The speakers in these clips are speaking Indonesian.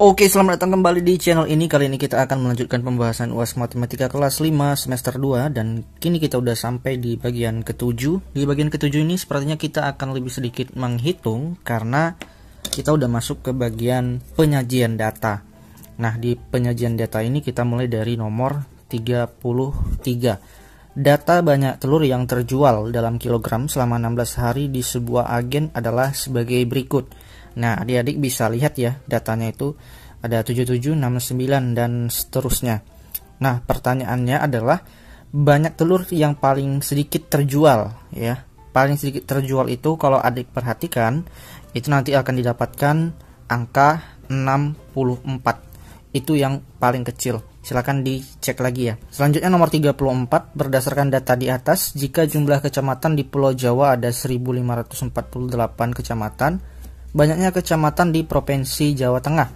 Oke, selamat datang kembali di channel ini. Kali ini kita akan melanjutkan pembahasan UAS Matematika kelas 5 semester 2 dan kini kita udah sampai di bagian ketujuh. Di bagian ketujuh ini sepertinya kita akan lebih sedikit menghitung karena kita udah masuk ke bagian penyajian data. Nah, di penyajian data ini kita mulai dari nomor 33. Data banyak telur yang terjual dalam kilogram selama 16 hari di sebuah agen adalah sebagai berikut Nah, adik-adik bisa lihat ya datanya itu ada 7769 dan seterusnya. Nah, pertanyaannya adalah banyak telur yang paling sedikit terjual ya. Paling sedikit terjual itu kalau adik perhatikan itu nanti akan didapatkan angka 64. Itu yang paling kecil. Silahkan dicek lagi ya. Selanjutnya nomor 34 berdasarkan data di atas jika jumlah kecamatan di Pulau Jawa ada 1548 kecamatan banyaknya kecamatan di Provinsi Jawa Tengah.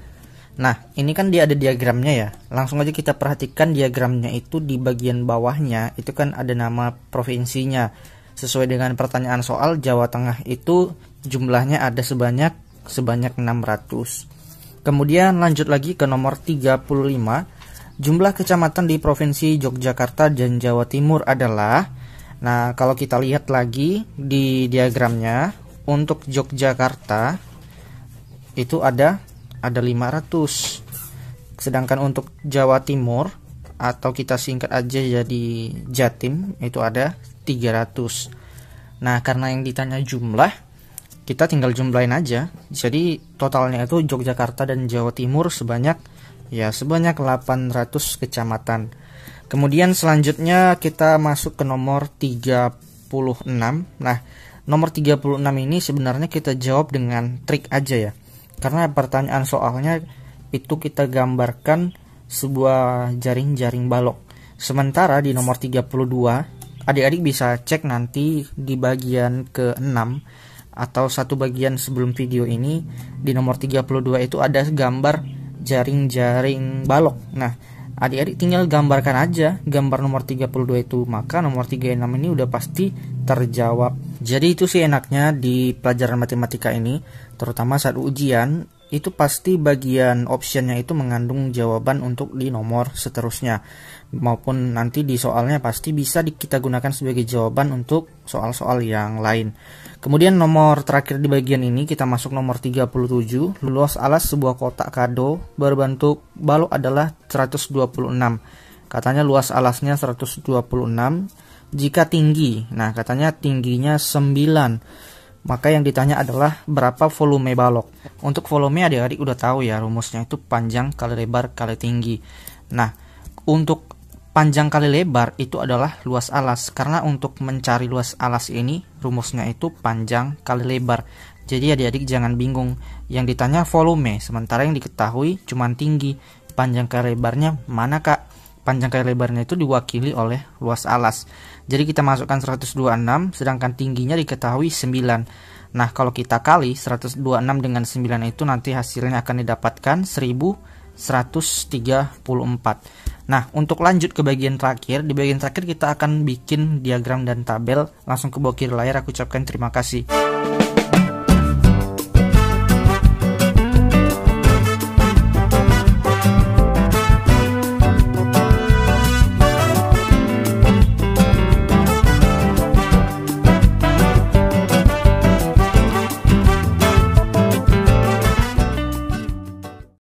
Nah, ini kan dia ada diagramnya ya. Langsung aja kita perhatikan diagramnya itu di bagian bawahnya itu kan ada nama provinsinya. Sesuai dengan pertanyaan soal Jawa Tengah itu jumlahnya ada sebanyak sebanyak 600. Kemudian lanjut lagi ke nomor 35. Jumlah kecamatan di Provinsi Yogyakarta dan Jawa Timur adalah Nah, kalau kita lihat lagi di diagramnya untuk Yogyakarta itu ada ada 500 sedangkan untuk Jawa Timur atau kita singkat aja jadi Jatim itu ada 300 nah karena yang ditanya jumlah kita tinggal jumlahin aja jadi totalnya itu Yogyakarta dan Jawa Timur sebanyak ya sebanyak 800 kecamatan kemudian selanjutnya kita masuk ke nomor 36 nah nomor 36 ini sebenarnya kita jawab dengan trik aja ya karena pertanyaan soalnya itu kita gambarkan sebuah jaring-jaring balok. Sementara di nomor 32, adik-adik bisa cek nanti di bagian ke-6 atau satu bagian sebelum video ini di nomor 32 itu ada gambar jaring-jaring balok. Nah, adik-adik tinggal gambarkan aja gambar nomor 32 itu maka nomor 36 ini udah pasti terjawab jadi itu sih enaknya di pelajaran matematika ini terutama saat ujian itu pasti bagian optionnya itu mengandung jawaban untuk di nomor seterusnya maupun nanti di soalnya pasti bisa kita gunakan sebagai jawaban untuk soal-soal yang lain. Kemudian nomor terakhir di bagian ini kita masuk nomor 37, luas alas sebuah kotak kado berbentuk balok adalah 126. Katanya luas alasnya 126 jika tinggi. Nah, katanya tingginya 9 maka yang ditanya adalah berapa volume balok. Untuk volume adik-adik udah tahu ya rumusnya itu panjang kali lebar kali tinggi. Nah, untuk panjang kali lebar itu adalah luas alas. Karena untuk mencari luas alas ini rumusnya itu panjang kali lebar. Jadi adik-adik jangan bingung. Yang ditanya volume, sementara yang diketahui cuma tinggi. Panjang kali lebarnya mana kak? panjang kali lebarnya itu diwakili oleh luas alas. Jadi kita masukkan 126 sedangkan tingginya diketahui 9. Nah, kalau kita kali 126 dengan 9 itu nanti hasilnya akan didapatkan 1134. Nah, untuk lanjut ke bagian terakhir, di bagian terakhir kita akan bikin diagram dan tabel. Langsung ke bawah kiri layar aku ucapkan terima kasih.